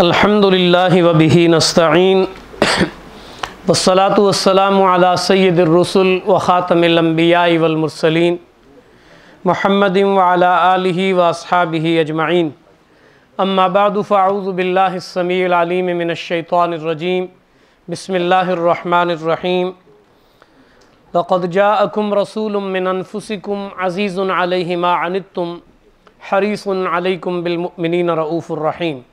अल्हम्दुलिल्लाहि वबिही नस्ताइन वस्सलातु वस्सलामु अला सय्यदिर रसूल व खातमिल अंबिया वल मुरसलीन मुहम्मदिन व अला आलिहि व असहाबिहि अजमाइन अम्मा बाद फअऊज़ु बिल्लाहि समीउल अलीम मिनश शैतानिर रजीम बिस्मिल्लाहिर रहमानिर रहीम लक़द जाअकुम रसूलुम मिन अनफुसिकुम अज़ीज़ुन अलैहि मा अनित्तुम हरीसुन अलैकुम बिल मुमिनीन रऊफ़ुर रहीम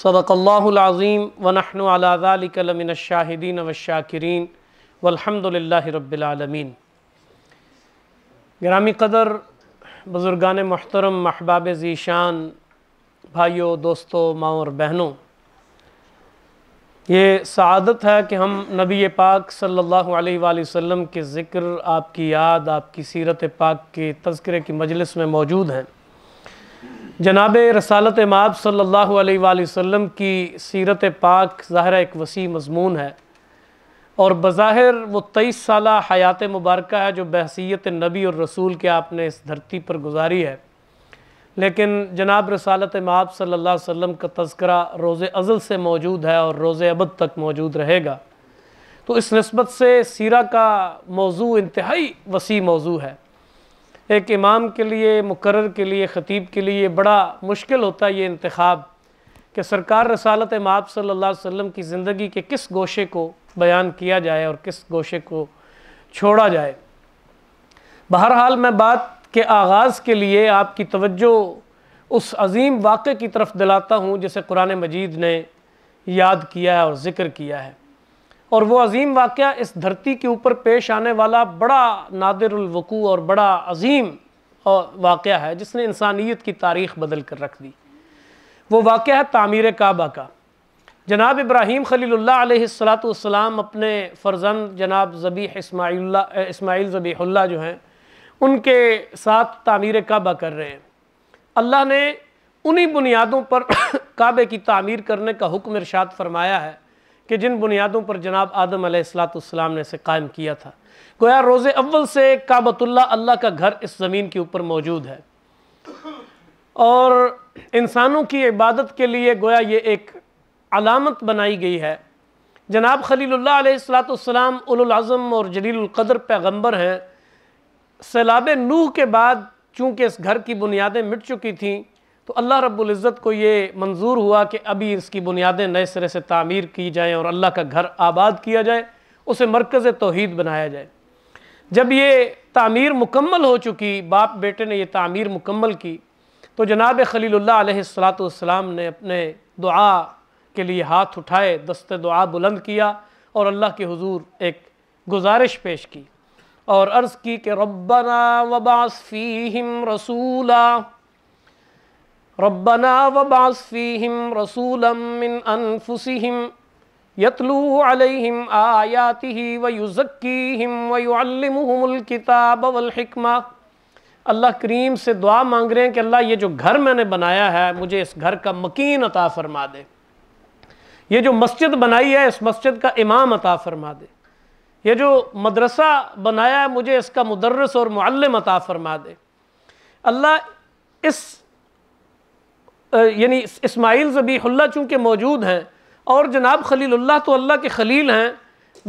सदक़ल्लाज़ीम वनहन अलाज़ालिकलमिन शाहिदीन वशाकिरीन वलहमदिल्ला रबालमीन ग्रामी कदर बुज़ुर्गान महतरम महबाब ज़ीशान भाइयों दोस्तों माओ और बहनों ये सदत है कि हम नबी पाक सल्लल्लाहु अलैहि वसल्लम के ज़िक्र आपकी याद आपकी सीरत पाक के तस्करे की मजलिस में मौजूद हैं जनाब रसालत माब सल्लल्लाहु अलैहि वसल्लम की सीरत पाक ज़ाहिर एक वसी मजमून है और बज़ाहिर वो तेईस साल हयात मुबारक है जो बहसीत नबी और रसूल के आपने इस धरती पर गुजारी है लेकिन जनाब रसालत माब सल्लल्लाहु अलैहि वसल्लम का तस्करा रोज़ अज़ल से मौजूद है और रोज़ अबद तक मौजूद रहेगा तो इस नस्बत से सीरा का मौजू इंतहाई वसी मौजू है एक इमाम के लिए मुकर के लिए ख़तीब के लिए बड़ा मुश्किल होता है ये इंतखब कि सरकार रसालत माप सल्ला वम की ज़िंदगी के किस गोशे को बयान किया जाए और किस गोशे को छोड़ा जाए बहरहाल मैं बात के आगाज़ के लिए आपकी तवज्जो उस अजीम वाक़े की तरफ दिलाता हूँ जिसे कुरान मजीद ने याद किया है और ज़िक्र किया है और वो अजीम वाक़ इस धरती के ऊपर पेश आने वाला बड़ा नादिरवकू और बड़ा अजीम वाक़ है जिसने इंसानियत की तारीख बदल कर रख दी वो वाक़ है तामीर काबा का जनाब इब्राहीम आलतम अपने फ़र्जंद जनाब ज़बी इसमा इसमाइल ज़बीहुल्ला जो हैं उनके साथ तामीर काबा कर रहे हैं अल्लाह ने उन्हीं बुनियादों पर काबे की तामीर करने का हुक्म इरशाद फरमाया है कि जिन बुनियादों पर जनाब आदम सलाम ने इसे कायम किया था गोया रोज़ अव्वल से काबतुल्ला अल्लाह का घर इस ज़मीन के ऊपर मौजूद है और इंसानों की इबादत के लिए गोया ये एक अलामत बनाई गई है जनाब खलील्लाम उलज़म और कदर पैगम्बर हैं सैलाब नूह के बाद चूँकि इस घर की बुनियादें मिट चुकी थीं तो अल्लाह इज़्ज़त को ये मंजूर हुआ कि अभी इसकी बुनियादें नए सिरे से तामीर की जाएँ और अल्लाह का घर आबाद किया जाए उसे मरकज़ तोहद बनाया जाए जब ये तामीर मुकम्मल हो चुकी बाप बेटे ने यह तामीर मुकम्मल की तो जनाब खलील्लाम ने अपने दुआ के लिए हाथ उठाए दस्त दुआ बुलंद किया और अल्लाह के हजूर एक गुजारिश पेश की और अर्ज़ की कि रब्बना वबासफ़ीम रसूला रब्बना वबासफ़ीम रसूलमिन अनफुसिम यतलू अलैहिम आयाति व युज़क्कीम वयुअल्लिमुहुमुल्किताब वलहिकमा अल्लाह करीम से दुआ मांग रहे हैं कि अल्लाह ये जो घर मैंने बनाया है मुझे इस घर का मकीन अता फरमा दे ये जो मस्जिद बनाई है इस मस्जिद का इमाम अता फरमा दे ये जो मदरसा बनाया है मुझे इसका मुदर्रस और मुअल्लम अता फरमा दे अल्लाह इस यानी इसमाइल ज़बीहुल्ला चूँकि मौजूद हैं और जनाब खलील्ला तो अल्लाह के खलील हैं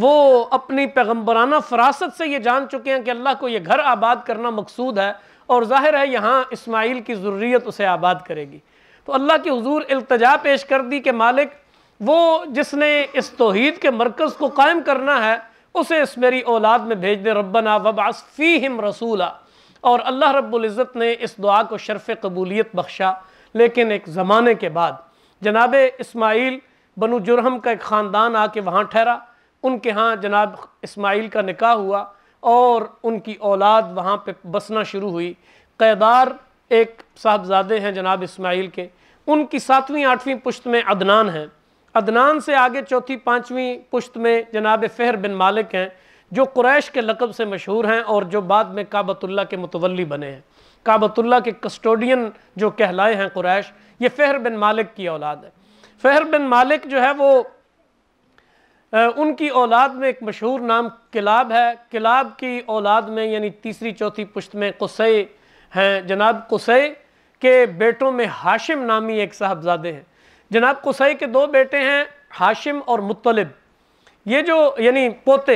वो अपनी पैगम्बराना फरासत से ये जान चुके हैं कि अल्लाह को ये घर आबाद करना मकसूद है और ज़ाहिर है यहाँ इसमाइल की ज़रूरीत उसे आबाद करेगी तो अल्लाह के हजूर अल्तजा पेश कर दी कि मालिक वो जिसने इस तोहद के मरकज़ को कायम करना है उसे इस मेरी औलाद में भेज दे रबना वबासफ़ी हिम रसूला और अल्लाह रब्ज़त ने इस दुआ को शरफ़ कबूलियत बख्शा लेकिन एक ज़माने के बाद जनाब इस्माइल बनु जुरहम का एक ख़ानदान आके वहाँ ठहरा उनके यहाँ जनाब इस्माइल का निकाह हुआ और उनकी औलाद वहाँ पे बसना शुरू हुई कैदार एक साहबजादे हैं जनाब इस्माइल के उनकी सातवीं आठवीं पुश्त में अदनान हैं अदनान से आगे चौथी पाँचवीं पुश्त में जनाब फ़हर बिन मालिक हैं जो कुरैश के लकब से मशहूर हैं और जो बाद में काबतुल्ला के मुतवली बने हैं काबतुल्ला के कस्टोडियन जो कहलाए हैं कुरैश ये फ़हर बिन मालिक की औलाद है फ़हर बिन मालिक जो है वो आ, उनकी औलाद में एक मशहूर नाम किलाब है किलाब की औलाद में यानी तीसरी चौथी पुश्त में कुसै हैं जनाब कुसै के बेटों में हाशिम नामी एक साहबजादे हैं जनाब कुसै के दो बेटे हैं हाशिम और मुतलब ये जो यानी पोते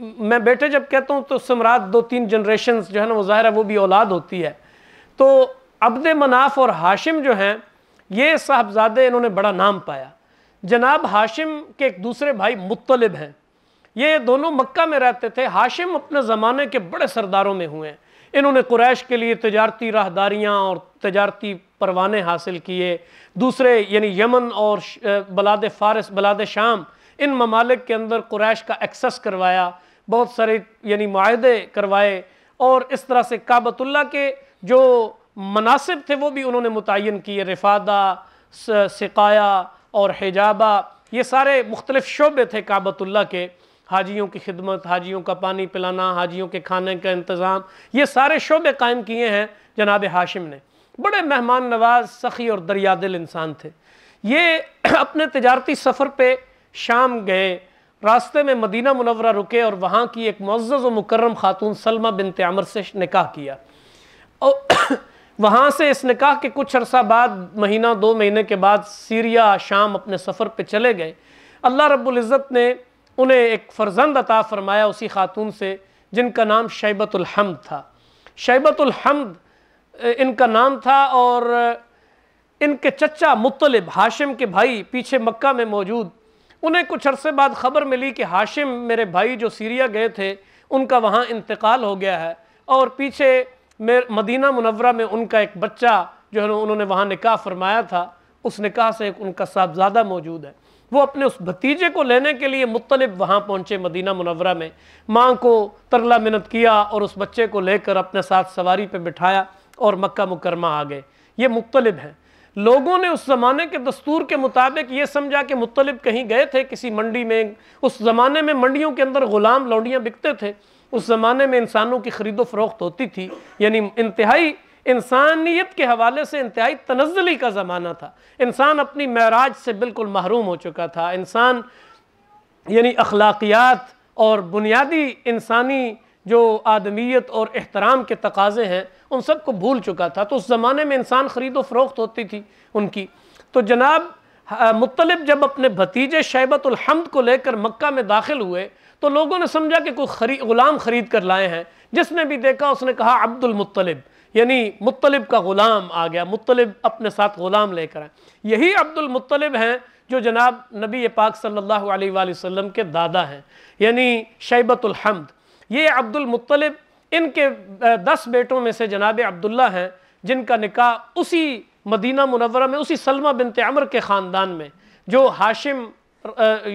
मैं बेटे जब कहता हूँ तो सम्राट दो तीन जनरेशन जो है ना वो ज़ाहिर है वो भी औलाद होती है तो अब्द मनाफ और हाशिम जो हैं ये साहबजादे इन्होंने बड़ा नाम पाया जनाब हाशिम के एक दूसरे भाई मुतलब हैं ये दोनों मक्का में रहते थे हाशिम अपने ज़माने के बड़े सरदारों में हुए हैं इन्होंने कुरैश के लिए तजारती राहदारियाँ और तजारती परवाने हासिल किए दूसरे यानी यमन और बलाद फ़ारस बलाद शाम इन ममालिक के अंदर कुरैश का एक्सेस करवाया बहुत सारे यानी माहदे करवाए और इस तरह से काबतुल्ला के जो मनासिब थे वो भी उन्होंने मुतन किए रिफादा सिकाया और हिजाबा ये सारे मुख्तलिफ शोबे थे काबतुल्ला के हाजियों की खिदमत हाजियों का पानी पिलाना हाजियों के खाने का इंतज़ाम ये सारे शोबे कायम किए हैं जनाब हाशिम ने बड़े मेहमान नवाज सखी और दरियादिल इंसान थे ये अपने तजारती सफ़र पे शाम गए रास्ते में मदीना मुनवरा रुके और वहाँ की एक मज्ज़ व मुकर्रम खातून सलमा बिन त्यामर से निकाह किया और वहाँ से इस निकाह के कुछ अरसा बाद महीना दो महीने के बाद सीरिया शाम अपने सफ़र पर चले गए अल्लाह रबुल्ज़त ने उन्हें एक फ़र्जंद अता फ़रमाया उसी खातून से जिनका नाम शैबतुलहमद था शैबतुलहमद इनका नाम था और इनके चचा मुतलब हाशिम के भाई पीछे मक्का में मौजूद उन्हें कुछ अरसे बाद ख़बर मिली कि हाशिम मेरे भाई जो सीरिया गए थे उनका वहाँ इंतकाल हो गया है और पीछे मेर मदीना मुनवरा में उनका एक बच्चा जो है उन्होंने वहाँ निकाह फरमाया था उस निकाह से एक उनका साहबजादा मौजूद है वो अपने उस भतीजे को लेने के लिए मुतलब वहाँ पहुँचे मदीना मुनवरा में माँ को तरला मिनत किया और उस बच्चे को लेकर अपने साथ सवारी पर बिठाया और मक्का मुकरमा आ गए ये मुख्तलिब हैं लोगों ने उस ज़माने के दस्तूर के मुताबिक ये समझा कि मुतलब कहीं गए थे किसी मंडी में उस ज़माने में मंडियों के अंदर ग़ुलाम लौंडियाँ बिकते थे उस ज़माने में इंसानों की खरीदो फरोख्त होती थी यानी इंतहाई इंसानियत के हवाले से इंतहाई तनजली का ज़माना था इंसान अपनी महराज से बिल्कुल महरूम हो चुका था इंसान यानी अखलाकियात और बुनियादी इंसानी जो आदमीत और अहतराम के तकाजे हैं उन सब को भूल चुका था तो उस ज़माने में इंसान ख़रीदो फरोख्त होती थी उनकी तो जनाब मुतलब जब अपने भतीजे शैबतुलहमद को लेकर मक्का में दाखिल हुए तो लोगों ने समझा कि कोई खरी ग़ुलाम ख़रीद कर लाए हैं जिसने भी देखा उसने कहा अब्दुलमतलब यानी मुतलब का ग़ुलाम आ गया मुतलब अपने साथ ग़ुलाम लेकर आए यही अब्दुलमतलब हैं जो जनाब नबी पाक सल्ला वसम के दादा हैं यानी शैबतुलहमद ये अब्दुल मुत्तलिब इनके दस बेटों में से जनाब अब्दुल्ला हैं जिनका निकाह उसी मदीना मुनवरा में उसी सलमा बिनत अमर के ख़ानदान में जो हाशिम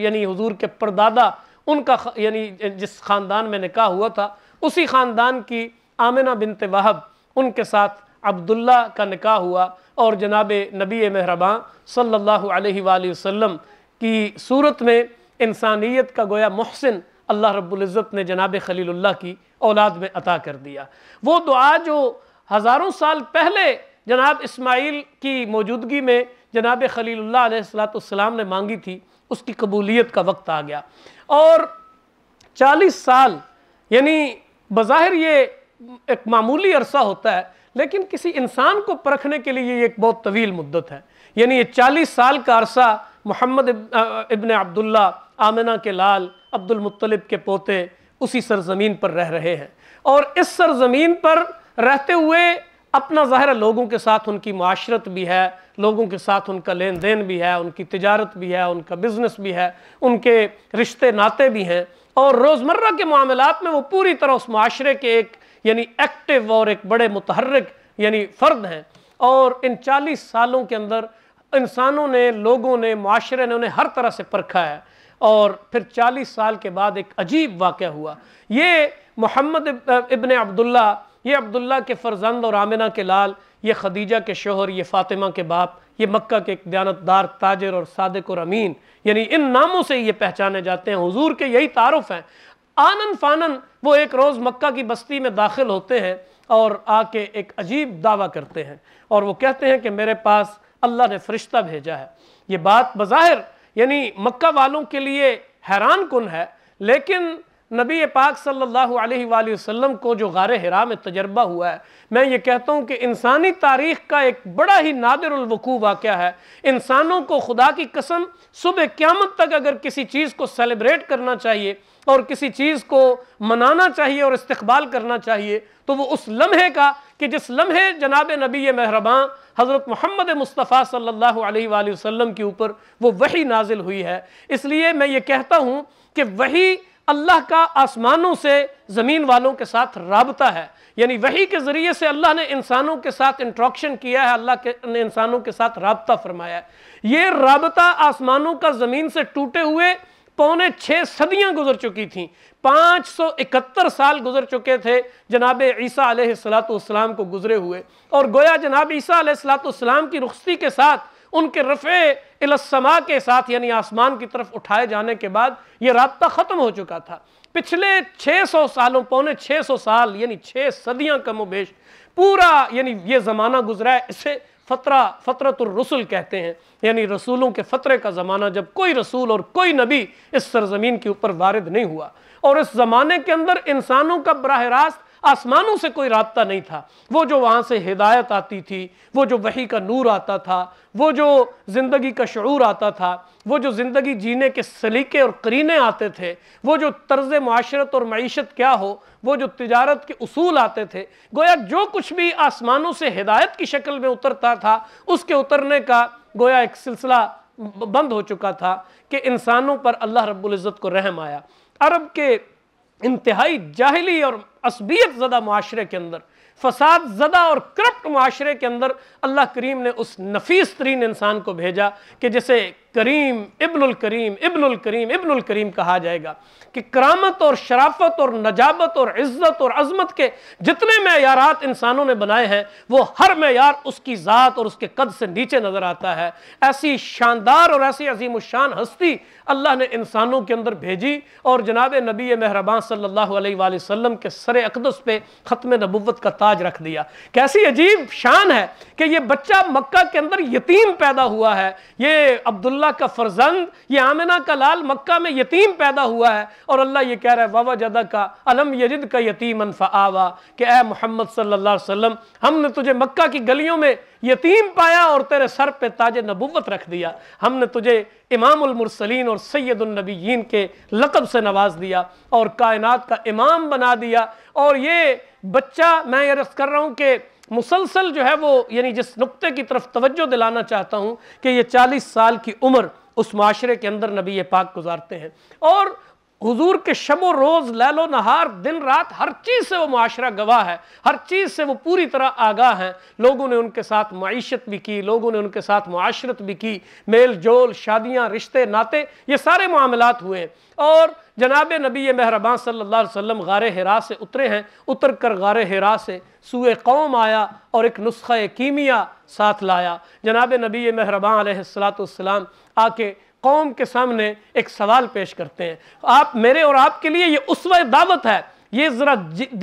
यानी हुजूर के परदादा उनका यानी जिस ख़ानदान में निकाह हुआ था उसी ख़ानदान की आमिना बिनत वाहब उनके साथ अब्दुल्ला का निकाह हुआ और जनाब नबी मेहरबान सल्लल्लाहु अलैहि वसल्लम की सूरत में इंसानियत का गोया महसिन अल्लाह रब्ज़त ने जनाब खलील्ला की औलाद में अता कर दिया वो दुआ जो हज़ारों साल पहले जनाब इस्माइल की मौजूदगी में जनाब खलील्ला सलाम ने मांगी थी उसकी कबूलियत का वक्त आ गया और चालीस साल यानी बज़ाहिर ये एक मामूली अरसा होता है लेकिन किसी इंसान को परखने के लिए ये एक बहुत तवील मुद्दत है यानी ये चालीस साल का अरसा मोहम्मद इबन अब्दुल्ला आमना के लाल अब्दुल मुत्तलिब के पोते उसी सरजमीन पर रह रहे हैं और इस सरजमीन पर रहते हुए अपना ज़ाहिर लोगों के साथ उनकी माशरत भी है लोगों के साथ उनका लेन देन भी है उनकी तजारत भी है उनका बिज़नेस भी है उनके रिश्ते नाते भी हैं और रोज़मर्रा के मामला में वो पूरी तरह उस माशरे के एक यानी एक्टिव और एक बड़े मतहरक यानी फ़र्द हैं और इन चालीस सालों के अंदर इंसानों ने लोगों ने माशरे ने उन्हें हर तरह से परखा है और फिर 40 साल के बाद एक अजीब वाक़ हुआ ये मोहम्मद इबन अब्दुल्ला ये अब्दुल्ला के फर्जंद और आमिना के लाल ये खदीजा के शोहर ये फ़ातिमा के बाप ये मक्का के एक दयानतदार ताजर और सादक और अमीन यानी इन नामों से ये पहचाने जाते हैं हुजूर के यही तारफ़ हैं आनन फानन वो एक रोज़ मक्का की बस्ती में दाखिल होते हैं और आके एक अजीब दावा करते हैं और वो कहते हैं कि मेरे पास अल्लाह ने फरिश्ता भेजा है ये बात बज़ाहिर यानी मक्का वालों के लिए हैरान कन है लेकिन नबी पाक सल्लल्लाहु अलैहि वसल्लम को जो गार हरा में तजर्बा हुआ है मैं ये कहता हूँ कि इंसानी तारीख का एक बड़ा ही नादरवकू वाक़ है इंसानों को खुदा की कसम सुबह क्यामत तक अगर किसी चीज़ को सेलिब्रेट करना चाहिए और किसी चीज़ को मनाना चाहिए और इस्तबाल करना चाहिए तो वो उस लम्हे का कि जिस लम्हे जनाब नबी मेहरबान हज़रत मोहम्मद मुस्तफ़ा सल्ला वसम के ऊपर वो वही नाजिल हुई है इसलिए मैं ये कहता हूँ कि वही अल्लाह का आसमानों से ज़मीन वालों के साथ रबता है यानी वही के ज़रिए से अल्लाह ने इंसानों के साथ इंट्रोक्शन किया है अल्लाह के ने इंसानों के साथ रबता फरमाया है ये रबता आसमानों का ज़मीन से टूटे हुए पौने छः सदियाँ गुजर चुकी थीं पाँच सौ इकहत्तर साल गुजर चुके थे जनाब ईसा सलाम को गुजरे हुए और गोया जनाब ईसा सलाम की रुखसी के साथ उनके रफ़े इलसमा के साथ यानी आसमान की तरफ उठाए जाने के बाद ये रबता ख़त्म हो चुका था पिछले 600 सालों पौने 600 साल यानी छः सदियाँ कमो बेश पूरा यानी ये ज़माना गुजरा है इसे फ़तरा फ़तरतुलरसुल कहते हैं यानी रसूलों के फ़तरे का ज़माना जब कोई रसूल और कोई नबी इस सरजमीन के ऊपर वारद नहीं हुआ और इस ज़माने के अंदर इंसानों का बरह रास्त आसमानों से कोई रबता नहीं था वो जो वहाँ से हिदायत आती थी वो जो वही का नूर आता था वो जो ज़िंदगी का शूर आता था वो जो ज़िंदगी जीने के सलीके और करीने आते थे वो जो तर्ज माशरत और मीशत क्या हो वो जो तजारत के असूल आते थे गोया जो कुछ भी आसमानों से हिदायत की शक्ल में उतरता था उसके उतरने का गोया एक सिलसिला बंद हो चुका था कि इंसानों पर अल्लाह रब्ज़त को रहम आया अरब के इंतहाई जाहली और असबियत ज़दा माशरे के अंदर फसाद ज़दा और करप्ट माशरे के अंदर अल्लाह करीम ने उस नफीस तरीन इंसान को भेजा कि जैसे करीम इब्नुल करीम इब्नुल करीम इब्नुल करीम कहा जाएगा कि करामत और शराफत और नजाबत और इज्जत और अजमत के जितने मैारात इंसानों ने बनाए हैं वो हर मैार उसकी ज़ात और उसके कद से नीचे नज़र आता है ऐसी शानदार और ऐसी अजीम शान हस्ती अल्लाह ने इंसानों के अंदर भेजी और जनाब नबी मेहरबान सल्ला वसम के सर अकदस पे ख़त्म नबूत का ताज रख दिया कैसी अजीब शान है कि ये बच्चा मक्का के अंदर यतीम पैदा हुआ है ये अब्दुल्ला अब्दुल्ला का फर्जंद ये आमिना का लाल मक्का में यतीम पैदा हुआ है और अल्लाह ये कह रहा है वाह जदा का अलम यजिद का यतीमन आवा कि ए मोहम्मद सल्ला वसम हमने तुझे मक्का की गलियों में यतीम पाया और तेरे सर पे ताज नबूवत रख दिया हमने तुझे इमामुलमरसलिन और सैदुलनबीन के लकब से नवाज दिया और कायनात का इमाम बना दिया और ये बच्चा मैं ये अर्ज़ कर रहा हूँ कि मुसलसल जो है वो यानी जिस नुक्ते की तरफ तवज्जो दिलाना चाहता हूँ कि ये चालीस साल की उम्र उस माशरे के अंदर नबी पाक गुजारते हैं और हुजूर के शमो रोज़ लैलो नहार दिन रात हर चीज़ से वो माशरा गवाह है हर चीज़ से वो पूरी तरह आगाह हैं लोगों ने उनके साथ मीशत भी की लोगों ने उनके साथ माशरत भी की मेल जोल शादियाँ रिश्ते नाते ये सारे मामलात हुए हैं और जनाब नबी महरबान सल्ला वम गार हरा से उतरे हैं उतर कर गार हरा से सूए कौम आया और एक नुस्ख़ा कीमिया साथ लाया जनाब नबी महरबान सलात आके कौम के सामने एक सवाल पेश करते हैं आप मेरे और आपके लिए ये उसवा दावत है ये ज़रा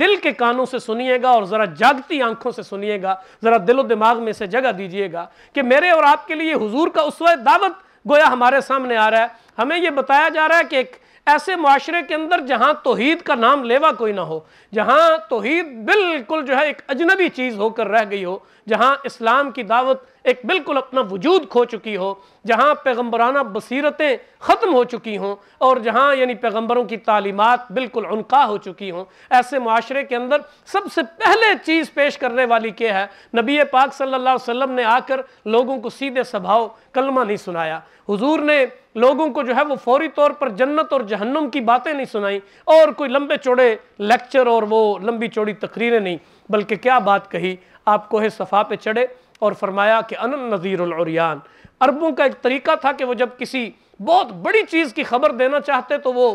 दिल के कानों से सुनिएगा और ज़रा जागती आंखों से सुनिएगा ज़रा दिलो दिमाग में से जगह दीजिएगा कि मेरे और आपके लिए हुजूर का उसवा दावत गोया हमारे सामने आ रहा है हमें ये बताया जा रहा है कि एक ऐसे माशरे के अंदर जहाँ तोहद का नाम लेवा कोई ना हो जहाँ तोहद बिल्कुल जो है एक अजनबी चीज़ होकर रह गई हो जहां इस्लाम की दावत एक बिल्कुल अपना वजूद खो चुकी हो जहां पैगम्बराना बसीरतें ख़त्म हो चुकी हों और जहां यानी पैगम्बरों की तालीमत बिल्कुल उनका हो चुकी हों ऐसे माशरे के अंदर सबसे पहले चीज़ पेश करने वाली क्या है नबी पाक सल्ला वसम ने आकर लोगों को सीधे स्वभाव कलमा नहीं सुनाया हजूर ने लोगों को जो है वो फौरी तौर पर जन्नत और जहन्नम की बातें नहीं सुनाई और कोई लंबे चौड़े लेक्चर और वो लंबी चौड़ी तकरीरें नहीं बल्कि क्या बात कही आप कोहे सफ़ा पे चढ़े और फरमाया कि अन नजीरियान अरबों का एक तरीका था कि वो जब किसी बहुत बड़ी चीज़ की खबर देना चाहते तो वो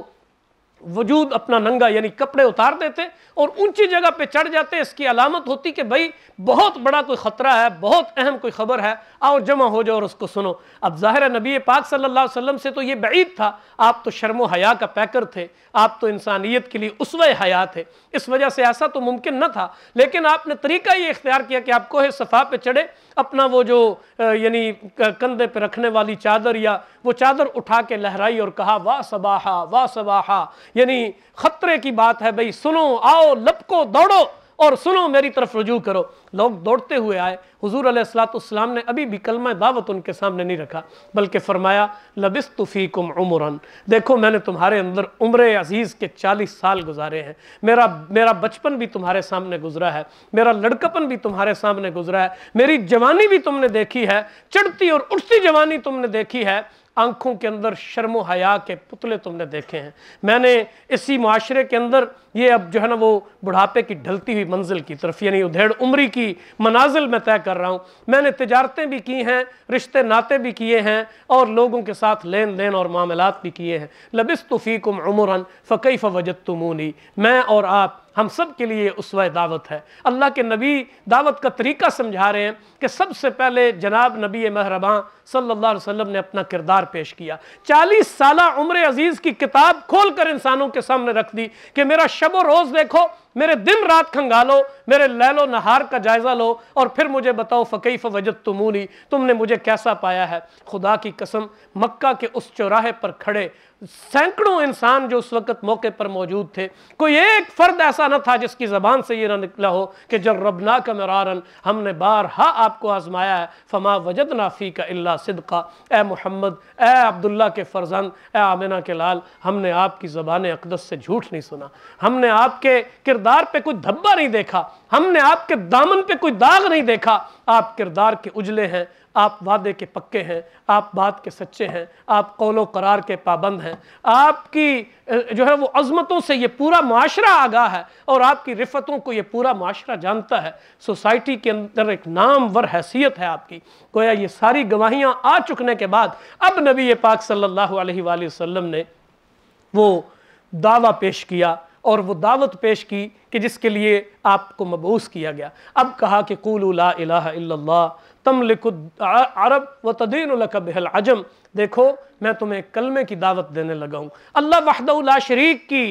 वजूद अपना नंगा यानी कपड़े उतार देते और ऊंची जगह पे चढ़ जाते इसकी अलामत होती कि भाई बहुत बड़ा कोई ख़तरा है बहुत अहम कोई ख़बर है आओ जमा हो जाओ और उसको सुनो अब ज़ाहिर नबी पाक सल्लल्लाहु अलैहि वसल्लम से तो ये बैद था आप तो शर्म हया का पैकर थे आप तो इंसानियत के लिए उसव हया थे इस वजह से ऐसा तो मुमकिन न था लेकिन आपने तरीका ये इख्तियार किया कि आप कोहे सफ़ा पर चढ़े अपना वो जो यानी कंधे पर रखने वाली चादर या वो चादर उठा के लहराई और कहा वाह सबाहा वाह सबाहा यानी खतरे की बात है भाई सुनो आओ लपको दौड़ो और सुनो मेरी तरफ रजू करो लोग दौड़ते हुए आए हजूर असलातम ने अभी भी कलमा दावत उनके सामने नहीं रखा बल्कि फरमाया लबिस तुफ़ीकुम उमरन देखो मैंने तुम्हारे अंदर उम्र अजीज़ के चालीस साल गुजारे हैं मेरा मेरा बचपन भी तुम्हारे सामने गुजरा है मेरा लड़कपन भी तुम्हारे सामने गुजरा है मेरी जवानी भी तुमने देखी है चढ़ती और उठती जवानी तुमने देखी है आंखों के अंदर शर्म हया के पुतले तुमने देखे हैं मैंने इसी माशरे के अंदर ये अब जो है ना वो बुढ़ापे की ढलती हुई मंजिल की तरफ यानी उधेड़ उम्री की मनाजिल मैं तय कर रहा हूँ मैंने तजारतें भी की हैं रिश्ते नाते भी किए हैं और लोगों के साथ लेन देन और मामलात भी किए हैं लबिस कुम उमरन फ़कीफ़ फ़वजत तुमूनी मैं और आप हम सब के लिए उसवा दावत है अल्लाह के नबी दावत का तरीका समझा रहे हैं कि सबसे पहले जनाब नबी महरबा सल्लल्लाहु अलैहि वसल्लम ने अपना किरदार पेश किया चालीस साल उम्र अजीज़ की किताब खोल कर इंसानों के सामने रख दी कि मेरा शबो रोज देखो मेरे दिन रात खंगालो मेरे लैलो नहार का जायज़ा लो और फिर मुझे बताओ फ़कीफ़ वजत तुमूनी तुमने मुझे कैसा पाया है खुदा की कसम मक्का के उस चौराहे पर खड़े सैकड़ों इंसान जो उस वक्त मौके पर मौजूद थे कोई एक फ़र्द ऐसा न था जिसकी ज़बान से यह ना निकला हो कि जब रबना का मरारन हमने बार हा आपको आजमाया है फमा वजद नाफ़ी का अल्ला सिदका ए मोहम्मद ए अब्दुल्ला के फ़र्जंद ए आमिना के लाल हमने आपकी ज़बान अकदस से झूठ नहीं सुना हमने आपके किरदार पर कुछ धब्बा नहीं देखा हमने आपके दामन पे कोई दाग नहीं देखा आप किरदार के उजले हैं आप वादे के पक्के हैं आप बात के सच्चे हैं आप कौलो करार के पाबंद हैं आपकी जो है वो अजमतों से ये पूरा माशरा आगा है और आपकी रिफतों को ये पूरा माशरा जानता है सोसाइटी के अंदर एक नामवर हैसियत है आपकी गोया ये सारी गवाहियाँ आ चुकने के बाद अब नबी पाक सल्लल्लाहु अलैहि वसल्लम ने वो दावा पेश किया और वो दावत पेश की कि जिसके लिए आपको मबूस किया गया अब कहा कि कुल ला तम अरब व तदीन कबहल अजम देखो मैं तुम्हें कलमे की दावत देने लगा हूँ अल्लाह वहदा शरीक की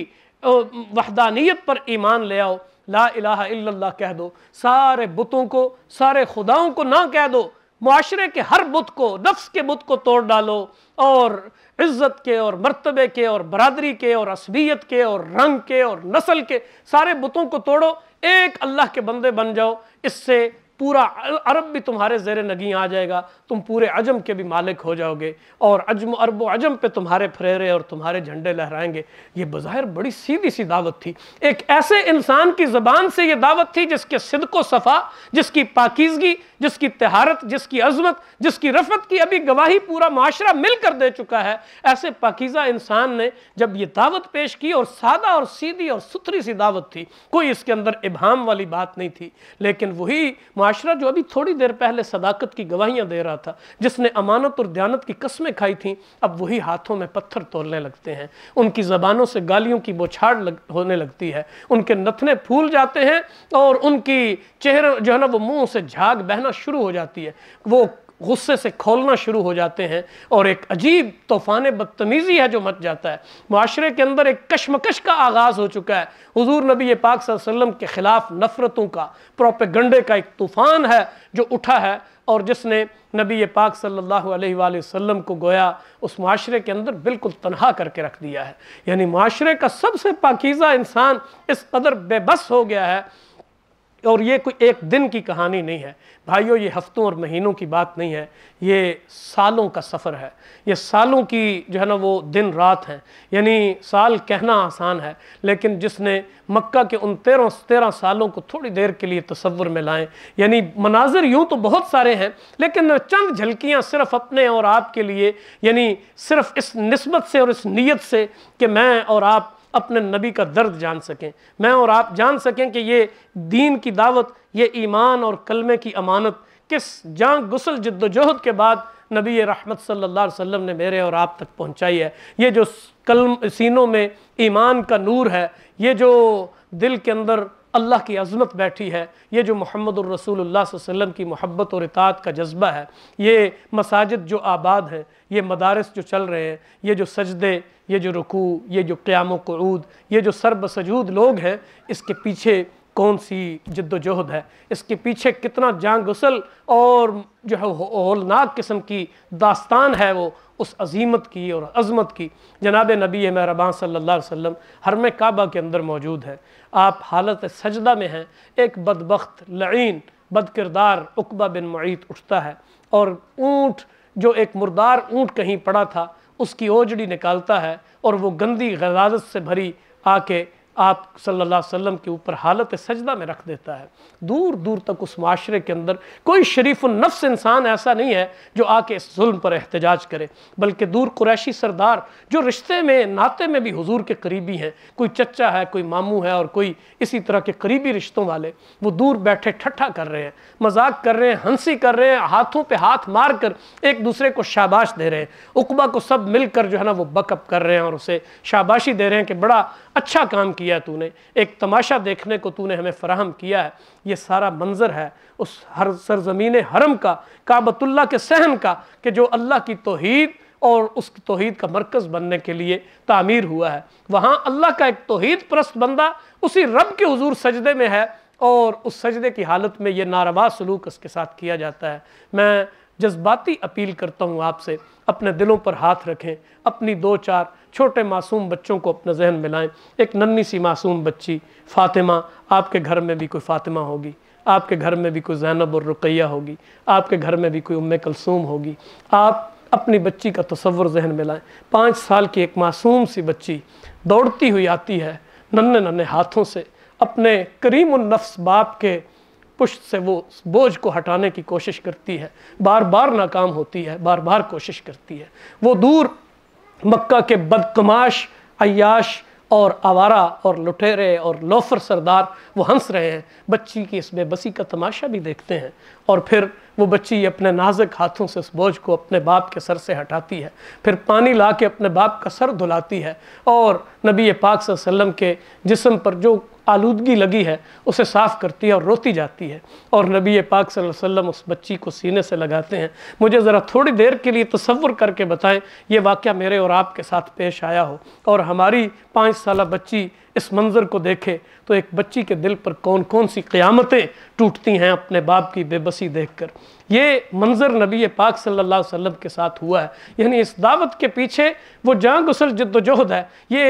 वहदानियत पर ईमान ले आओ ला इलाहा इल्लल्लाह कह दो सारे बुतों को सारे खुदाओं को ना कह दो माशरे के हर बुत को नफ्स के बुत को तोड़ डालो और इज़्ज़त के और मरतबे के और बरदरी के और असबियत के और रंग के और नस्ल के सारे बुतों को तोड़ो एक अल्लाह के बंदे बन जाओ इससे पूरा अरब भी तुम्हारे जेर नगी आ जाएगा तुम पूरे अजम के भी मालिक हो जाओगे और अजम अरब अजम पे तुम्हारे फ्रेरे और तुम्हारे झंडे लहराएंगे ये बज़ाहिर बड़ी सीधी सी दावत थी एक ऐसे इंसान की ज़बान से ये दावत थी जिसके सिदको सफ़ा जिसकी पाकिजगी जिसकी तहारत जिसकी अजमत जिसकी रफत की अभी गवाही पूरा माशरा मिलकर दे चुका है ऐसे पाकिज़ा इंसान ने जब ये दावत पेश की और सादा और सीधी और सुथरी सी दावत थी कोई इसके अंदर इबाम वाली बात नहीं थी लेकिन वही माशरा जो अभी थोड़ी देर पहले सदाकत की गवाहियां दे रहा था जिसने अमानत और दयानत की कस्में खाई थी अब वही हाथों में पत्थर तोड़ने लगते हैं उनकी ज़बानों से गालियों की बौछाड़ लग, होने लगती है उनके नथने फूल जाते हैं और उनकी चेहरे जो है ना वो मुंह से झाग बहना शुरू हो जाती है वो गुस्से से खोलना शुरू हो जाते हैं और एक अजीब तूफ़ान बदतमीज़ी है जो मच जाता है माशरे के अंदर एक कशमकश का आगाज़ हो चुका है हजूर नबी पाक वसल्लम के ख़िलाफ़ नफ़रतों का प्रोपेगंडे का एक तूफ़ान है जो उठा है और जिसने नबी पाक सल्लल्लाहु अलैहि वसल्लम को गोया उस माशरे के अंदर बिल्कुल तनहा करके रख दिया है यानी माशरे का सबसे पाकिज़ा इंसान इस कदर बेबस हो गया है और ये कोई एक दिन की कहानी नहीं है भाइयों ये हफ्तों और महीनों की बात नहीं है ये सालों का सफ़र है ये सालों की जो है ना वो दिन रात हैं यानी साल कहना आसान है लेकिन जिसने मक्का के उन तेरह तेरह सालों को थोड़ी देर के लिए तस्वुर में लाएं यानी मनाजिर यूँ तो बहुत सारे हैं लेकिन चंद झलकियाँ सिर्फ अपने और आप के लिए यानी सिर्फ इस नस्बत से और इस नीयत से कि मैं और आप अपने नबी का दर्द जान सकें मैं और आप जान सकें कि ये दीन की दावत ये ईमान और कलमे की अमानत किस जान गुसल जद्दोजहद के बाद नबी रहमत सल्लल्लाहु अलैहि वसल्लम ने मेरे और आप तक पहुंचाई है ये जो कलम सीनों में ईमान का नूर है ये जो दिल के अंदर अल्लाह की अजमत बैठी है ये जो मोहम्मद वसल्लम की मोहब्बत और इतात का जज्बा है ये मसाजिद जो आबाद हैं ये मदारस जो चल रहे हैं ये जो सजदे ये जो रुकू ये जो क़्याम करूद ये जो सरब सजूद लोग हैं इसके पीछे कौन सी जद्दोजहद है इसके पीछे कितना जान गुसल और जो है होलनाक किस्म की दास्तान है वो उस अजीमत की और अज़मत की जनाब नबी मेहरबान सल्ला हर हरम काबा के अंदर मौजूद है आप हालत सजदा में हैं एक बदबخت लईन बद किरदार उकबा बिन मीत उठता है और ऊँट जो एक मुर्दार ऊँट कहीं पड़ा था उसकी ओजड़ी निकालता है और वो गंदी गजाजत से भरी आके आप सल्लल्लाहु अलैहि वसल्लम के ऊपर हालत सजदा में रख देता है दूर दूर तक उस माशरे के अंदर कोई शरीफ नफ्स इंसान ऐसा नहीं है जो आके इस जुल्म पर एहतजाज करे बल्कि दूर कुरैशी सरदार जो रिश्ते में नाते में भी हुजूर के करीबी हैं कोई चचा है कोई मामू है और कोई इसी तरह के करीबी रिश्तों वाले वो दूर बैठे ठट्ठा कर रहे हैं मजाक कर रहे हैं हंसी कर रहे हैं हाथों पर हाथ मार कर एक दूसरे को शाबाश दे रहे हैं उकबा को सब मिलकर जो है ना वो बकअप कर रहे हैं और उसे शाबाशी दे रहे हैं कि बड़ा अच्छा काम किया तूने एक तमाशा देखने को तूने हमें फ़राहम किया है ये सारा मंज़र है उस हर सरजमीन हरम का काबतुल्ला के सहन का कि जो अल्लाह की तोहद और उस तोहद का मरकज़ बनने के लिए तामीर हुआ है वहाँ अल्लाह का एक तोहद प्रस्त बंदा उसी रब के हजूर सजदे में है और उस सजदे की हालत में ये नारवा सलूक उसके साथ किया जाता है मैं जज्बाती अपील करता हूँ आपसे अपने दिलों पर हाथ रखें अपनी दो चार छोटे मासूम बच्चों को अपना जहन में लाएँ एक नन्नी सी मासूम बच्ची फातिमा आपके घर में भी कोई फातिमा होगी आपके घर में भी कोई जैनब और रुकैया होगी आपके घर में भी कोई उम कलसूम होगी आप अपनी बच्ची का तसवर जहन में लाएँ पाँच साल की एक मासूम सी बच्ची दौड़ती हुई आती है नन्हे नन्हे हाथों से अपने करीम नफ्स बाप के पुष्ट से वो बोझ को हटाने की कोशिश करती है बार बार नाकाम होती है बार बार कोशिश करती है वो दूर मक्का के बदकमाश अयाश और आवारा और लुटेरे और लोफर सरदार वो हंस रहे हैं बच्ची की इस बेबसी का तमाशा भी देखते हैं और फिर वो बच्ची अपने नाजुक हाथों से इस बोझ को अपने बाप के सर से हटाती है फिर पानी ला के अपने बाप का सर धुलाती है और नबी पाक वसल्लम के जिसम पर जो आलूदगी लगी है उसे साफ़ करती है और रोती जाती है और नबी पाक सल्लल्लाहु अलैहि वसल्लम उस बच्ची को सीने से लगाते हैं मुझे ज़रा थोड़ी देर के लिए तस्वुर करके बताएं ये वाक़ मेरे और आपके साथ पेश आया हो और हमारी पाँच साल बच्ची इस मंज़र को देखे तो एक बच्ची के दिल पर कौन कौन सी क़्यामतें टूटती हैं अपने बाप की बेबसी देखकर ये मंज़र नबी पाक सल्लल्लाहु अलैहि वसल्लम के साथ हुआ है यानी इस दावत के पीछे वो जान गुसल जद्दोजहद है ये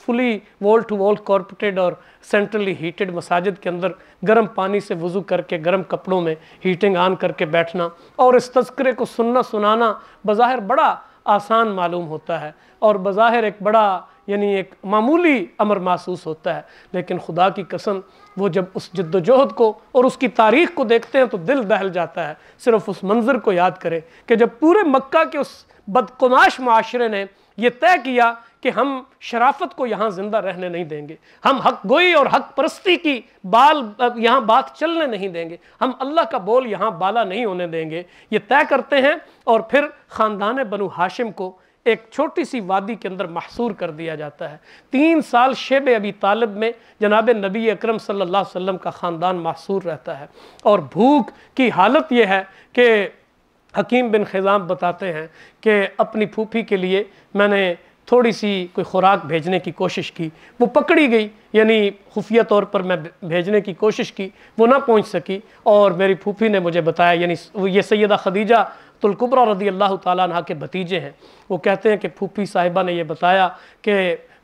fully wall to wall carpeted और सेंट्रली हीटेड मसाजिद के अंदर गर्म पानी से वज़ू करके गर्म कपड़ों में हीटिंग ऑन करके बैठना और इस तस्करे को सुनना सुनाना बज़ाहिर बड़ा आसान मालूम होता है और बज़ाहिर एक बड़ा यानी एक मामूली अमर महसूस होता है लेकिन खुदा की कसम वो जब उस जद्दोजहद को और उसकी तारीख को देखते हैं तो दिल दहल जाता है सिर्फ उस मंज़र को याद करें कि जब पूरे मक्का के उस बदकुमाश माशरे ने यह तय किया कि हम शराफत को यहाँ ज़िंदा रहने नहीं देंगे हम हक गोई और हक परस्ती की बाल यहाँ बात चलने नहीं देंगे हम अल्लाह का बोल यहाँ बाला नहीं होने देंगे ये तय करते हैं और फिर ख़ानदान बनु हाशिम को एक छोटी सी वादी के अंदर महसूर कर दिया जाता है तीन साल शेब अबी तालब में जनाब नबी अक्रम सल्ला वसम का ख़ानदान महसूर रहता है और भूख की हालत यह है कि हकीम बिन खिज़ाम बताते हैं कि अपनी फूफी के लिए मैंने थोड़ी सी कोई ख़ुराक भेजने की कोशिश की वो पकड़ी गई यानी खुफिया तौर पर मैं भेजने की कोशिश की वो ना पहुंच सकी और मेरी फूफी ने मुझे बताया यानी ये सैदा खदीजा तुलकुबरा रदी अल्लाह तह के भतीजे हैं वो कहते हैं कि फूफी साहिबा ने यह बताया कि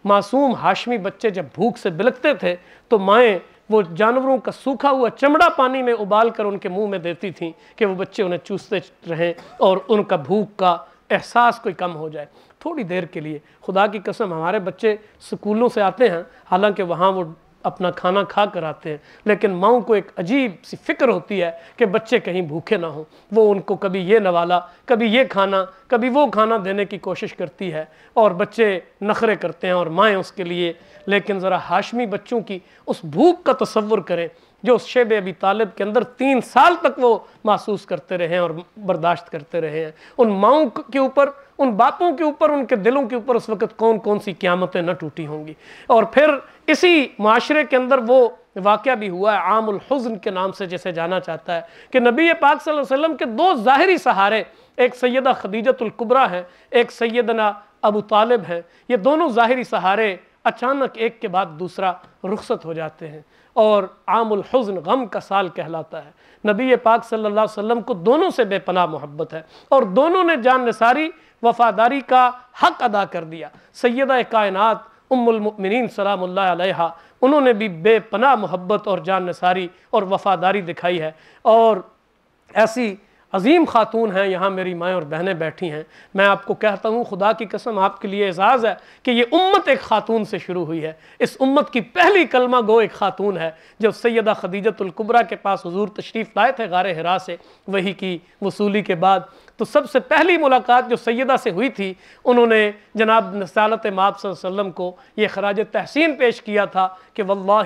मासूम हाशमी बच्चे जब भूख से बिलकते थे तो माएँ वो जानवरों का सूखा हुआ चमड़ा पानी में उबाल कर उनके मुँह में देती थीं कि वो बच्चे उन्हें चूसते रहें और उनका भूख का एहसास कोई कम हो जाए थोड़ी देर के लिए खुदा की कसम हमारे बच्चे स्कूलों से आते हैं हालांकि वहाँ वो अपना खाना खा कर आते हैं लेकिन माओ को एक अजीब सी फिक्र होती है कि बच्चे कहीं भूखे ना हों वो उनको कभी ये नवाला कभी ये खाना कभी वो खाना देने की कोशिश करती है और बच्चे नखरे करते हैं और माएँ उसके लिए लेकिन ज़रा हाशमी बच्चों की उस भूख का तस्वुर करें जो उस शेब अबी तालब के अंदर तीन साल तक वो महसूस करते रहे हैं और बर्दाश्त करते रहे हैं उन माओ के ऊपर उन बापों के ऊपर उनके दिलों के ऊपर उस वक़्त कौन कौन सी क्यामतें न टूटी होंगी और फिर इसी माशरे के अंदर वो वाक़ भी हुआ है आमुल हुज़न के नाम से जैसे जाना चाहता है कि नबी पाक वसम के दो ज़ाहरी सहारे एक सैदा खदीजतुल्कुबरा हैं एक सैदना अबू तालिब हैं ये दोनों ज़ाहरी सहारे अचानक एक के बाद दूसरा रुखसत हो जाते हैं और आमुल हुज़न गम का साल कहलाता है नबी पाक सल्लल्लाहु अलैहि वसल्लम को दोनों से बेपनाह मोहब्बत है और दोनों ने जान सारी वफादारी का हक अदा कर दिया सैदा कायनत उम्मिन सलाम उन्होंने भी बेपनाह मोहब्बत और जान सारी और वफादारी दिखाई है और ऐसी अजीम खातून हैं यहाँ मेरी माएँ और बहनें बैठी हैं मैं आपको कहता हूँ खुदा की कसम आपके लिए एजाज़ है कि ये उम्मत एक खातून से शुरू हुई है इस उम्मत की पहली कलमा गो एक खातून है जब सैदा खदीजतुल्कुबरा के पास हजूर तशरीफ़ लाए थे गार हरा से वही की वसूली के बाद तो सबसे पहली मुलाकात जो सैदा से हुई थी उन्होंने जनाब नसालत माप वसम को यह खराज तहसीन पेश किया था कि वल्ला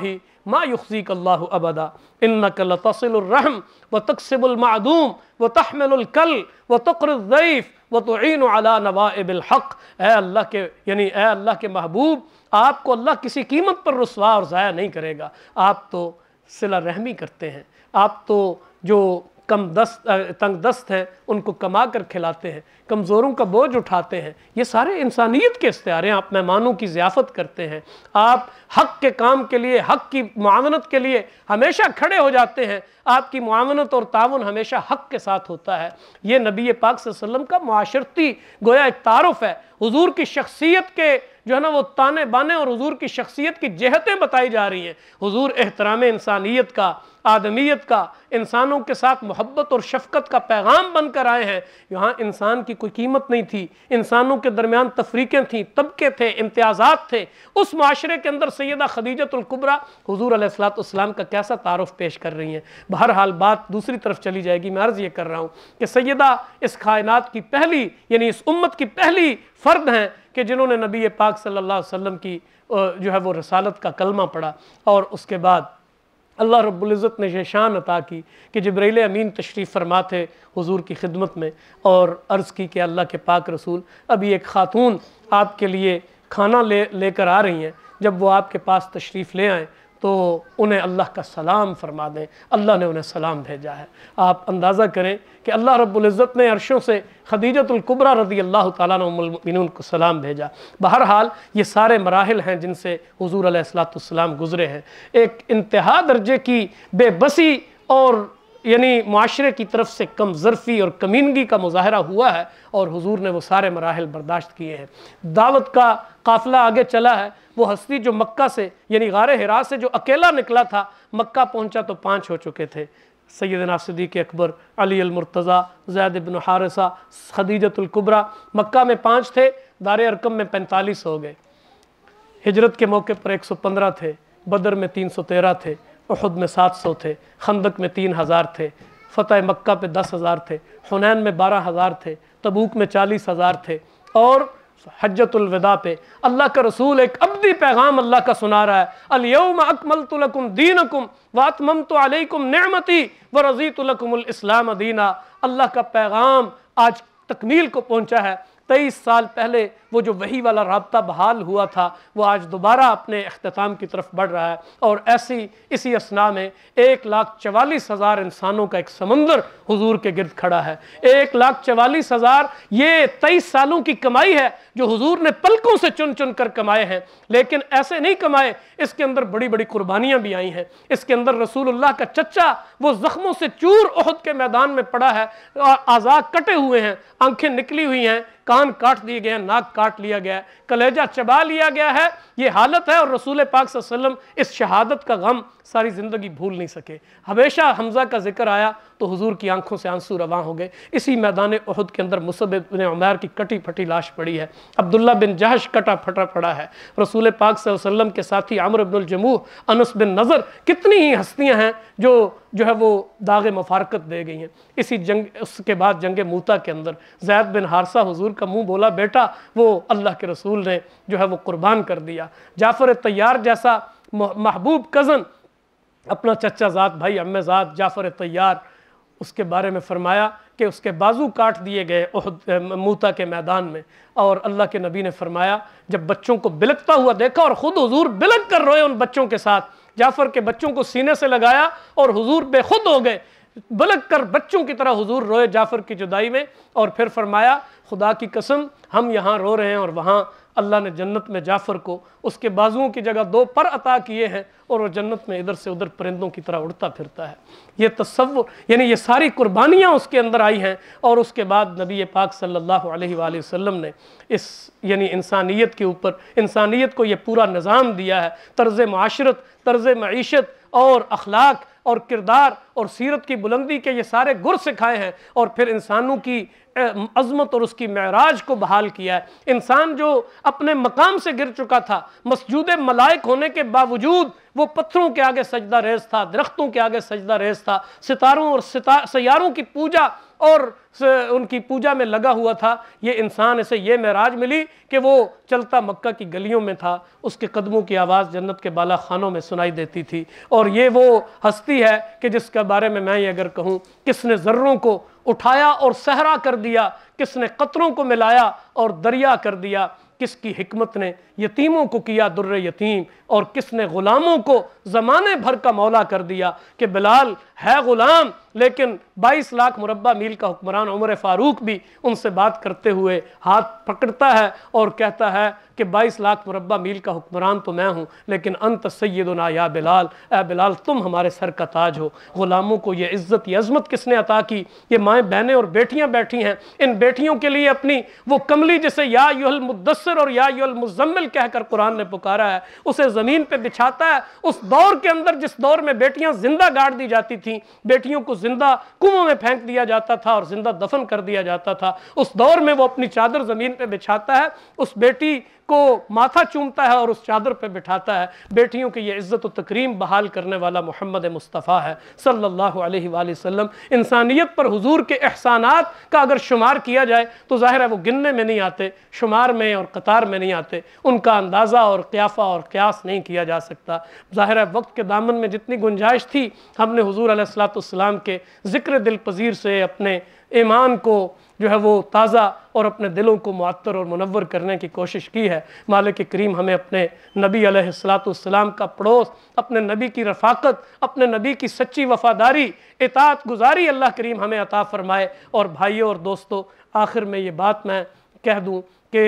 मा युक्सीक अल्लाह अबदा इन तसिलरहम व तकसबुलमादूम व तहमिलकल व तकरफ़ व तोन अला नवाबिलहक है अल्लाह के यानी ए अल्लाह के महबूब आपको अल्लाह किसी कीमत पर रसवा और ज़ाया नहीं करेगा आप तो सिला रहमी करते हैं आप तो जो कम दस्त तंग दस्त हैं उनको कमा कर खिलाते हैं कमज़ोरों का बोझ उठाते हैं ये सारे इंसानियत के इश्तारे हैं आप मेहमानों की ज़ियाफ़त करते हैं आप हक के काम के लिए हक की मावनत के लिए हमेशा खड़े हो जाते हैं आपकी मावनत और ताउन हमेशा हक के साथ होता है ये नबी पाक वसम का माशरती गोया एक तारफ़ है हजूर की शख्सियत के जो है ना वो ताने बाने और हजूर की शख्सियत की जहतें बताई जा रही हैं हजूर एहतराम इंसानियत का आदमियत का इंसानों के साथ मोहब्बत और शफकत का पैगाम बनकर आए हैं यहाँ इंसान की कोई कीमत नहीं थी इंसानों के दरमियान तफरीकें थीं तबके थे इम्तियाजात थे उस माशरे के अंदर सैदा खदीजतुल्कुबरा हजूर असलाम का कैसा तारफ़ पेश कर रही हैं बहरहाल बात दूसरी तरफ चली जाएगी मैं अर्ज़ ये कर रहा हूँ कि सैदा इस कायनात की पहली यानी इस उम्मत की पहली फ़र्द हैं कि जिन्होंने नबी पाक सल्लल्लाहु अलैहि वसल्लम की जो है वो रसालत का कलमा पढ़ा और उसके बाद अल्लाह रब्ज़त ने यह शान अता की कि जब्रैल अमीन तशरीफ़ फरमा थे हुजूर की खिदमत में और अर्ज़ की कि अल्लाह के पाक रसूल अभी एक ख़ातून आपके लिए खाना ले लेकर आ रही हैं जब वो आपके पास तशरीफ़ ले आएँ तो उन्हें अल्लाह का सलाम फरमा दें अल्लाह ने उन्हें सलाम भेजा है आप अंदाज़ा करें कि अल्लाह रब्ज़त ने अरशों से खदीजतुल्कुबरा रदी अल्लाह तमिन को सलाम भेजा बहरहाल ये सारे मराहल हैं जिनसे हजूर असलातम गुज़रे हैं एक इंतहा दर्जे की बेबसी और यानी माशरे की तरफ से कम ज़रफ़ी और कमीनगी का मुजाहरा हुआ है और हजूर ने वो सारे मराहल बर्दाश्त किए हैं दावत का काफ़िला आगे चला है वो हस्ती जो मक्का से यानी गार हरा से जो अकेला निकला था मक्का पहुंचा तो पाँच हो चुके थे सैद सैदना के अकबर अली अलमरतज़ा जैद बिन हारसा खदीजतुल्कुबरा मक्का में पाँच थे दार अरकम में पैंतालीस हो गए हजरत के मौके पर एक सौ पंद्रह थे बदर में तीन सौ तेरह थे उहद में सात सौ थे खंदक में तीन हज़ार थे फ़तह मक्का पे दस हज़ार थे हुनैन में बारह हज़ार थे तबूक में चालीस हज़ार थे और हजतुलविदा पे अल्लाह का रसूल एक अबदी पैगाम अल्लाह का सुना रहा है अलयम अकमलतलकुम दीनकुम वातमम तो अलकुम नमती व रज़ीतलकुमलाम दीना अल्लाह का पैगाम आज तकमील को पहुँचा है तेईस साल पहले वो जो वही वाला रबता बहाल हुआ था वो आज दोबारा अपने अख्ताम की तरफ बढ़ रहा है और ऐसी इसी असना में एक लाख चवालीस हज़ार इंसानों का एक समंदर हुजूर के गिरद खड़ा है एक लाख चवालीस हज़ार ये तेईस सालों की कमाई है जो हुजूर ने पलकों से चुन चुन कर कमाए हैं लेकिन ऐसे नहीं कमाए इसके अंदर बड़ी बड़ी कुर्बानियाँ भी आई हैं इसके अंदर रसूलुल्लाह का चचा वो ज़ख्मों से चूर उहद के मैदान में पड़ा है आज़ाद कटे हुए हैं आंखें निकली हुई हैं कान काट दिए गए हैं नाक काट काट लिया गया है कलेजा चबा लिया गया है ये हालत है और रसूल पाक वसल्लम इस शहादत का गम सारी ज़िंदगी भूल नहीं सके हमेशा हमज़ा का जिक्र आया तो हजूर की आंखों से आंसू रवा हो गए इसी मैदान उहद के अंदर मुसब बिन उमैर की कटी फटी लाश पड़ी है अब्दुल्ला बिन जहश कटा फटा पड़ा है रसूल पाक वसल्लम के साथी आमर अब्दुलजमूह अनस बिन नज़र कितनी ही हस्तियाँ हैं जो जो है वो दाग मफारकत दे गई हैं इसी जंग उसके बाद जंग मूता के अंदर जैद बिन हारसा हजूर का मुंह बोला बेटा वो अल्लाह के रसूल ने जो है वो कुर्बान कर दिया जाफ़र तैयार जैसा महबूब कज़न अपना चचा ज़ात भाई अम्मे ज़ात जाफ़र तैयार उसके बारे में फरमाया कि उसके बाजू काट दिए गए मूता के मैदान में और अल्लाह के नबी ने फरमाया जब बच्चों को बिलकता हुआ देखा और ख़ुद हजूर बिलक कर रोए उन बच्चों के साथ जाफ़र के बच्चों को सीने से लगाया और हजूर बेखुद हो गए बिलक कर बच्चों की तरह हजूर रोए जाफ़र की जुदाई में और फिर फरमाया खुदा की कसम हम यहाँ रो रहे हैं और वहाँ अल्लाह ने जन्नत में जाफ़र को उसके बाजुओं की जगह दो पर अता किए हैं और वह जन्नत में इधर से उधर परिंदों की तरह उड़ता फिरता है ये तस्वुर यानी ये सारी कुर्बानियाँ उसके अंदर आई हैं और उसके बाद नबी पाक सल्लल्लाहु अलैहि वसल्लम ने इस यानी इंसानियत के ऊपर इंसानियत को यह पूरा निज़ाम दिया है तर्ज़ माशरत तर्ज़ मीशत और अखलाक और किरदार और सीरत की बुलंदी के ये सारे गुर सिखाए हैं और फिर इंसानों की अजमत और उसकी महराज को बहाल किया है इंसान जो अपने मकाम से गिर चुका था मसजूद मलाइक होने के बावजूद वो पत्थरों के आगे सजदा रेज था दरख्तों के आगे सजदा रेज था सितारों और सिता सैारों की पूजा और उनकी पूजा में लगा हुआ था ये इंसान इसे ये महराज मिली कि वो चलता मक्का की गलियों में था उसके कदमों की आवाज़ जन्नत के बाला खानों में सुनाई देती थी और ये वो हस्ती है कि जिसके बारे में मैं ये अगर कहूँ किसने ज़र्रों को उठाया और सहरा कर दिया किसने कतरों को मिलाया और दरिया कर दिया किसकी हमत ने यतीमों को किया दुर्र यतीम और किसने ग़ुलामों को ज़माने भर का मौला कर दिया कि बिलाल है ग़ुलाम लेकिन 22 लाख मुरबा मील का हुक्मरान उमर फ़ारूक भी उनसे बात करते हुए हाथ पकड़ता है और कहता है कि 22 लाख मुरबा मील का हुक्मरान तो मैं हूँ लेकिन अंत सैदना या बिलाल ए बिलाल तुम हमारे सर का ताज हो ग़ुलामों को ये इज़्ज़त अज़मत किसने अता की ये माएँ बहनें और बेटियाँ बैठी हैं इन बेटियों के लिए अपनी वो कमली जिसे या युलमुदसर और या युलमुजम्मिल कहकर कुरान ने पुकारा है उसे ज़मीन पर बिछाता है उस दौर के अंदर जिस दौर में बेटियाँ ज़िंदा गाड़ दी जाती थी थी बेटियों को जिंदा कुओं में फेंक दिया जाता था और जिंदा दफन कर दिया जाता था उस दौर में वो अपनी चादर ज़मीन पर बिछाता है उस बेटी को माथा चूमता है और उस चादर पर बिठाता है बेटियों की यह इज़्ज़त व तकरीम बहाल करने वाला मोहम्मद मुस्तफ़ा है सल्लल्लाहु अलैहि वसल्लम इंसानियत पर हुजूर के एहसानात का अगर शुमार किया जाए तो ज़ाहिर है वो गिनने में नहीं आते शुमार में और कतार में नहीं आते उनका अंदाज़ा और क़ियाफ़ा और क्यास नहीं किया जा सकता ज़ाहिर है वक्त के दामन में जितनी गुंजाइश थी हमने हजूर सलाम के ज़िक्र दिल पजीर से अपने ईमान को जो है वो ताज़ा और अपने दिलों को मअतर और मुनवर करने की कोशिश की है मालिक करीम हमें अपने नबी अलैहिस्सलाम का पड़ोस अपने नबी की रफाकत अपने नबी की सच्ची वफ़ादारी इतात गुजारी अल्लाह करीम हमें अता फ़रमाए और भाइयों और दोस्तों आखिर में ये बात मैं कह दूँ कि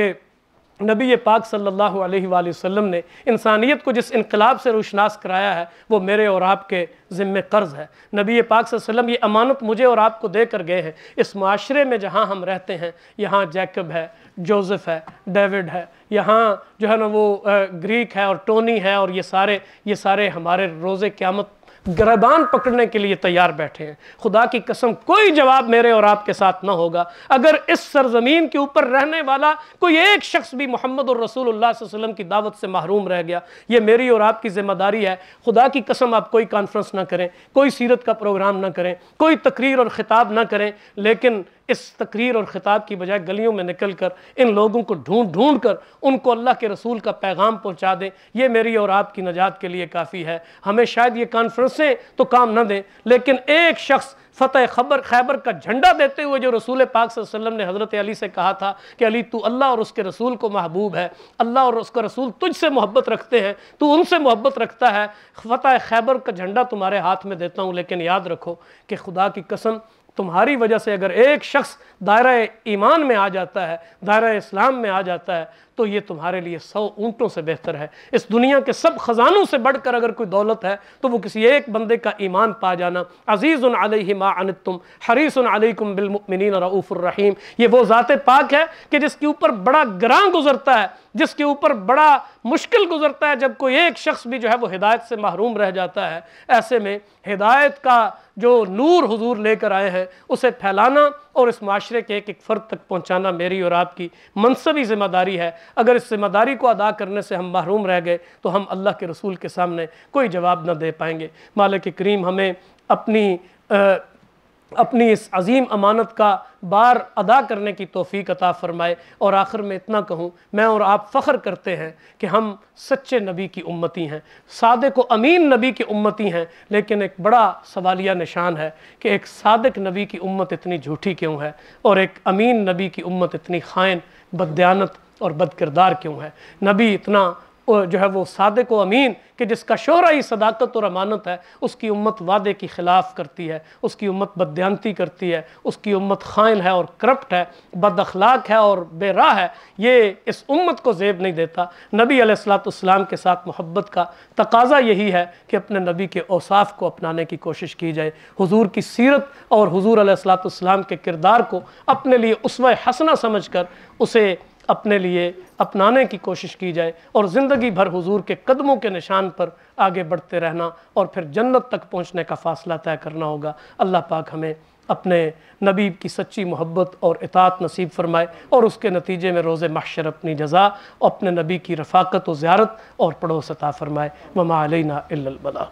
नबी पाक सल्लल्लाहु अलैहि वसल्लम ने इंसानियत को जिस इनकलाब से रोशनास कराया है वो मेरे और आपके ज़िम्मे कर्ज़ है नबी पाक वसल्लम ये अमानत मुझे और आपको दे कर गए हैं इस माशरे में जहाँ हम रहते हैं यहाँ जैकब है जोसेफ है डेविड है यहाँ जो है ना वो ग्रीक है और टोनी है और ये सारे ये सारे हमारे रोज़े क़्यामत गर्दान पकड़ने के लिए तैयार बैठे हैं खुदा की कसम कोई जवाब मेरे और आपके साथ ना होगा अगर इस सरजमीन के ऊपर रहने वाला कोई एक शख्स भी मोहम्मद और रसूल वसल्लम की दावत से महरूम रह गया ये मेरी और आपकी ज़िम्मेदारी है खुदा की कसम आप कोई कॉन्फ्रेंस ना करें कोई सीरत का प्रोग्राम ना करें कोई तकरीर और ख़िताब ना करें लेकिन इस तकरीर और ख़िताब की बजाय गलियों में निकल कर इन लोगों को ढूंढ ढूंढ कर उनको अल्लाह के रसूल का पैगाम पहुँचा दें ये मेरी और आपकी नजात के लिए काफ़ी है हमें शायद ये कॉन्फ्रेंसें तो काम न दें लेकिन एक शख्स फतेह खबर खैबर का झंडा देते हुए जो रसूल पाक वसल्लम ने हज़रत अली से कहा था कि अली तू अल्लाह और उसके रसूल को महबूब है अल्लाह और उसका रसूल तुझसे मोहब्बत रखते हैं तू उनसे मोहब्बत रखता है फतेह खैबर का झंडा तुम्हारे हाथ में देता हूँ लेकिन याद रखो कि खुदा की कसम तुम्हारी वजह से अगर एक शख्स दायरा ईमान में आ जाता है दायरा इस्लाम में आ जाता है तो ये तुम्हारे लिए सौ ऊंटों से बेहतर है इस दुनिया के सब ख़जानों से बढ़कर अगर कोई दौलत है तो वो किसी एक बंदे का ईमान पा जाना अजीज़ मा अन तुम हरीसन अलकुम बिलमिन रऊफ़ुररहीम ये वो ज़ात पाक है कि जिसके ऊपर बड़ा ग्रां गुजरता है जिसके ऊपर बड़ा मुश्किल गुजरता है जब कोई एक शख्स भी जो है वो हिदायत से महरूम रह जाता है ऐसे में हिदायत का जो नूर हुजूर लेकर आए हैं उसे फैलाना और इस माशरे के एक एक फ़र्द तक पहुंचाना मेरी और आपकी मनसबी ज़िम्मेदारी है अगर इस जिम्मेदारी को अदा करने से हम महरूम रह गए तो हम अल्लाह के रसूल के सामने कोई जवाब ना दे पाएंगे मालिक करीम हमें अपनी आ, अपनी इस अजीम अमानत का बार अदा करने की तोफ़ी अता फ़रमाए और आखिर में इतना कहूँ मैं और आप फ़ख्र करते हैं कि हम सच्चे नबी की उम्मती हैं सादक व अमीन नबी की उम्मती हैं लेकिन एक बड़ा सवालिया निशान है कि एक सादक नबी की उम्मत इतनी झूठी क्यों है और एक अमीन नबी की उम्मत इतनी खाइन बदयानत और बदकिरदार क्यों है नबी इतना जो है वो सादक अमीन कि जिसका शोरा सदाकत और अमानत है उसकी उम्मत वादे के ख़िलाफ़ करती है उसकी उम्मत बदयांती करती है उसकी उम्मत खाइन है और करप्ट है बद अखलाक है और बेरा है ये इस उम्मत को जेब नहीं देता नबी अलैहिस्सलाम के साथ मोहब्बत का तकाजा यही है कि अपने नबी के औसाफ को अपनाने की कोशिश की जाए हुजूर की सीरत और हुजूर अलैहिस्सलाम के किरदार को अपने लिए उसवा हसना समझ कर उसे अपने लिए अपनाने की कोशिश की जाए और ज़िंदगी भर हुजूर के कदमों के निशान पर आगे बढ़ते रहना और फिर जन्नत तक पहुँचने का फासला तय करना होगा अल्लाह पाक हमें अपने नबी की सच्ची मोहब्बत और इतात नसीब फरमाए और उसके नतीजे में रोज़ महशर अपनी जजा और अपने नबी की रफाकत व ज्यारत और पड़ोसता फरमाए ममा अलना बला